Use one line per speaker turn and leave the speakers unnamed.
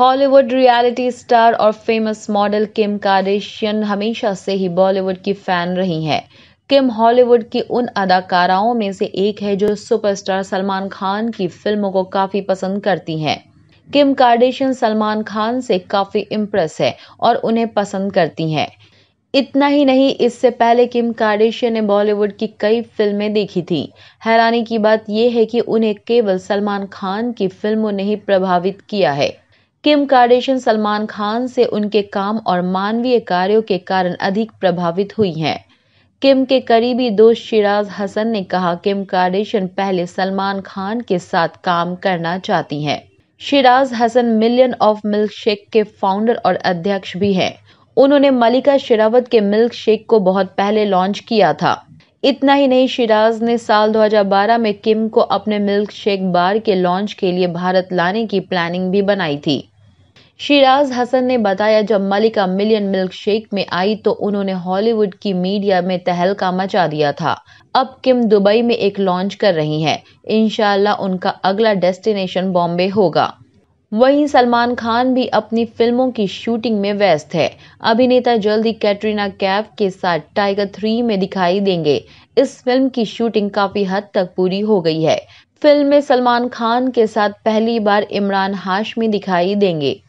Hollywood reality star और famous model Kim Kardashian हमेशा से ही बॉलीवुड की फैन रही हैं किम हॉलीवुड की उन अदाकाराओं में से एक है जो सुपरस्टार सलमान खान की फिल्मों को काफी पसंद करती हैं किम कार्डेशियन सलमान खान से काफी इम्प्रेस है और उन्हें पसंद करती हैं इतना ही नहीं इससे पहले किम कार्डेशियन ने बॉलीवुड की कई फिल्में देखी थी हैरानी की बात यह है कि उन्हें केवल सलमान खान की फिल्मों ने ही प्रभावित किया है किम कार्डेशन सलमान खान से उनके काम और मानवीय कार्यों के कारण अधिक प्रभावित हुई हैं किम के करीबी दोस्त शिराज हसन ने कहा किम कार्डेशन पहले सलमान खान के साथ काम करना चाहती हैं Shiraz Hasan million of milk shake के फाउंडर और अध्यक्ष भी हैं उन्होंने मलिका शिरावत के मिल्क शेक को बहुत पहले लॉन्च किया था इतना ही नहीं शिराज ने साल 2012 में किम को अपने मिल्क शेक बार के लॉन्च के लिए भारत लाने की प्लानिंग भी बनाई थी शिराज हसन ने बताया जब मलिका मिलियन मिल्क शेक में आई तो उन्होंने हॉलीवुड की मीडिया में तहलका मचा दिया था अब किम दुबई में एक लॉन्च कर रही हैं इनशाला उनका अगला डेस्टिनेशन बॉम्बे होगा वहीं सलमान खान भी अपनी फिल्मों की शूटिंग में व्यस्त है अभिनेता जल्दी कैटरीना कैफ के साथ टाइगर थ्री में दिखाई देंगे इस फिल्म की शूटिंग काफी हद तक पूरी हो गई है फिल्म में सलमान खान के साथ पहली बार इमरान हाशमी दिखाई देंगे